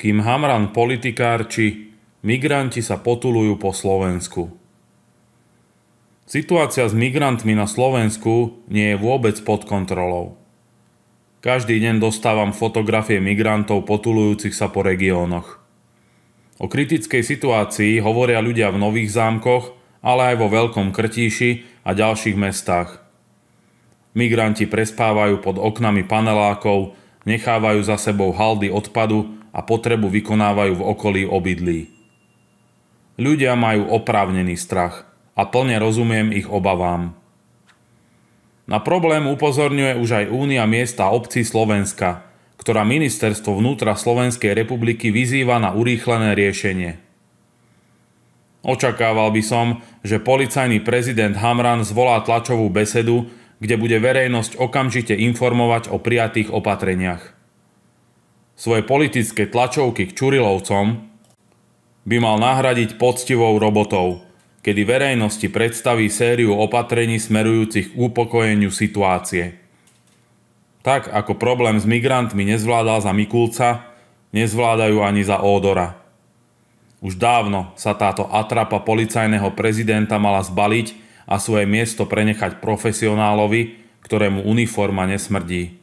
kým Hamran politikárči, migranti sa potulujú po Slovensku. Situácia s migrantmi na Slovensku nie je vôbec pod kontrolou. Každý deň dostávam fotografie migrantov potulujúcich sa po regiónoch. O kritickej situácii hovoria ľudia v Nových zámkoch, ale aj vo Veľkom Krtíši a ďalších mestách. Migranti prespávajú pod oknami panelákov, nechávajú za sebou haldy odpadu a potrebu vykonávajú v okolí obydlí. Ľudia majú oprávnený strach a plne rozumiem ich obavám. Na problém upozorňuje už aj Únia miesta obcí Slovenska, ktorá ministerstvo vnútra Slovenskej republiky vyzýva na urýchlené riešenie. Očakával by som, že policajný prezident Hamran zvolá tlačovú besedu kde bude verejnosť okamžite informovať o prijatých opatreniach. Svoje politické tlačovky k Čurilovcom by mal nahradiť poctivou robotou, kedy verejnosti predstaví sériu opatrení smerujúcich k upokojeniu situácie. Tak ako problém s migrantmi nezvládal za Mikulca, nezvládajú ani za Ódora – už dávno sa táto atrapa policajného prezidenta mala zbaliť a svoje miesto prenechať profesionálovi, ktorému uniforma nesmrdí.